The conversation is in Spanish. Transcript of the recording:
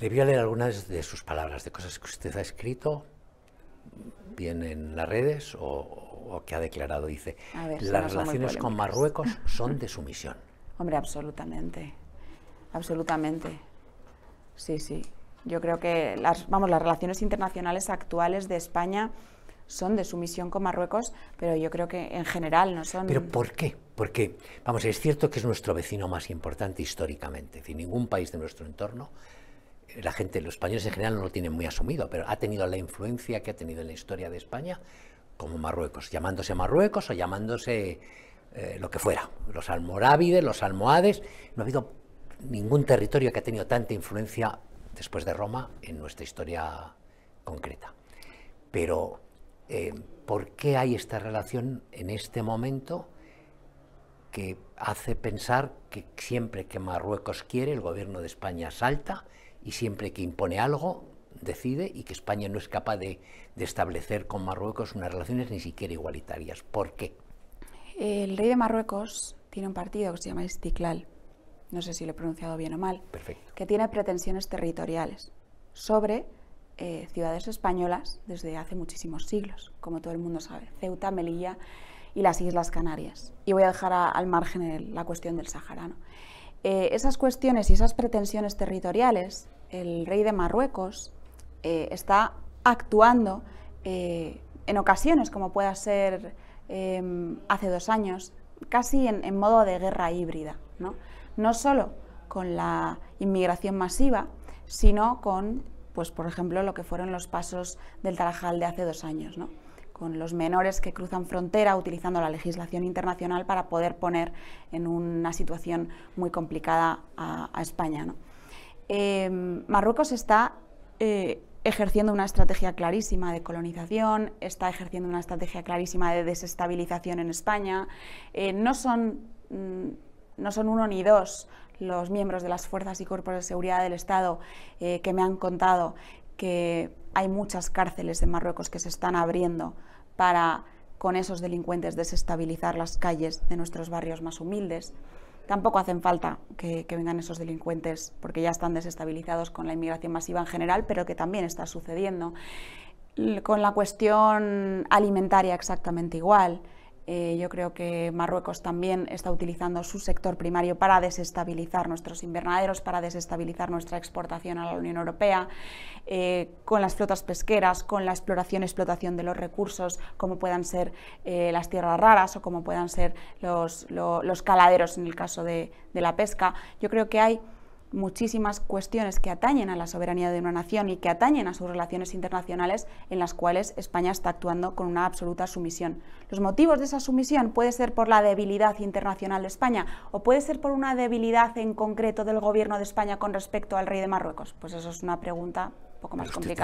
Le voy a leer algunas de sus palabras, de cosas que usted ha escrito, bien en las redes o, que ha declarado. Dice, las relaciones con Marruecos son de sumisión. Hombre, absolutamente, absolutamente. Sí, sí. Yo creo que las, vamos, las relaciones internacionales actuales de España son de sumisión con Marruecos, pero yo creo que en general no son. ¿Pero por qué? Porque, vamos, es cierto que es nuestro vecino más importante históricamente. ningún país de nuestro entorno la gente, los españoles en general no lo tienen muy asumido, pero ha tenido la influencia que ha tenido en la historia de España como Marruecos, llamándose Marruecos o llamándose eh, lo que fuera, los almorávides, los almohades, no ha habido ningún territorio que ha tenido tanta influencia después de Roma en nuestra historia concreta. Pero, eh, ¿por qué hay esta relación en este momento que hace pensar que siempre que Marruecos quiere, el gobierno de España salta? y siempre que impone algo, decide y que España no es capaz de, establecer con Marruecos unas relaciones ni siquiera igualitarias. ¿Por qué? El rey de Marruecos tiene un partido que se llama Istiklal, no sé si lo he pronunciado bien o mal, que tiene pretensiones territoriales sobre eh, ciudades españolas desde hace muchísimos siglos, como todo el mundo sabe, Ceuta, Melilla y las Islas Canarias. Y voy a dejar al margen la cuestión del saharano. Eh, esas cuestiones y esas pretensiones territoriales, el rey de Marruecos eh, está actuando eh, en ocasiones, como pueda ser em, hace dos años, casi en, modo de guerra híbrida, ¿no? no solo con la inmigración masiva, sino con, pues, por ejemplo, lo que fueron los pasos del Tarajal de hace dos años. ¿no? con los menores que cruzan frontera utilizando la legislación internacional para poder poner en una situación muy complicada a, España. Em, Marruecos está eh, ejerciendo una estrategia clarísima de colonización, está ejerciendo una estrategia clarísima de desestabilización en España. Eh, no, son, mm, no son uno ni dos los miembros de las fuerzas y cuerpos de seguridad del Estado eh, que me han contado que hay muchas cárceles de Marruecos que se están abriendo para con esos delincuentes desestabilizar las calles de nuestros barrios más humildes. Tampoco hacen falta que, que, vengan esos delincuentes porque ya están desestabilizados con la inmigración masiva en general, pero que también está sucediendo. Con la cuestión alimentaria exactamente igual. Eh, yo creo que Marruecos también está utilizando su sector primario para desestabilizar nuestros invernaderos, para desestabilizar nuestra exportación a la Unión Europea, eh, con las flotas pesqueras, con la exploración y explotación de los recursos, como puedan ser eh, las tierras raras o como puedan ser los, caladeros en el caso de, de la pesca. Yo creo que hay muchísimas cuestiones que atañen a la soberanía de una nación y que atañen a sus relaciones internacionales en las cuales España está actuando con una absoluta sumisión. Los motivos de esa sumisión puede ser por la debilidad internacional de España o puede ser por una debilidad en concreto del gobierno de España con respecto al rey de Marruecos. Pues eso es una pregunta un poco más complicada.